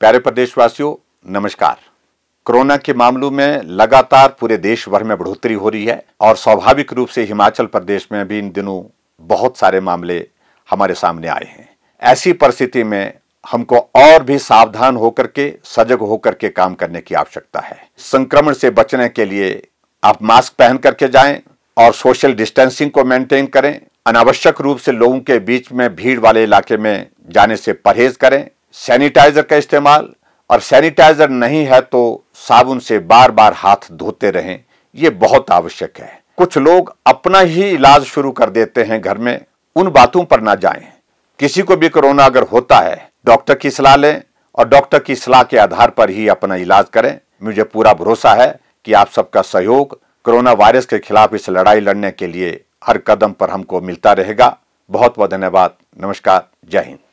प्यारे प्रदेशवासियों नमस्कार कोरोना के मामलों में लगातार पूरे देश भर में बढ़ोतरी हो रही है और स्वाभाविक रूप से हिमाचल प्रदेश में भी इन दिनों बहुत सारे मामले हमारे सामने आए हैं ऐसी परिस्थिति में हमको और भी सावधान होकर के सजग होकर के काम करने की आवश्यकता है संक्रमण से बचने के लिए आप मास्क पहन करके जाएं और सोशल डिस्टेंसिंग को मेंटेन करें अनावश्यक रूप से लोगों के बीच में भीड़ वाले इलाके में जाने से परहेज करें सैनिटाइज़र का इस्तेमाल और सैनिटाइज़र नहीं है तो साबुन से बार बार हाथ धोते रहें ये बहुत आवश्यक है कुछ लोग अपना ही इलाज शुरू कर देते हैं घर में उन बातों पर ना जाएं किसी को भी कोरोना अगर होता है डॉक्टर की सलाह लें और डॉक्टर की सलाह के आधार पर ही अपना इलाज करें मुझे पूरा भरोसा है कि आप सबका सहयोग कोरोना वायरस के खिलाफ इस लड़ाई लड़ने के लिए हर कदम पर हमको मिलता रहेगा बहुत बहुत धन्यवाद नमस्कार जय हिंद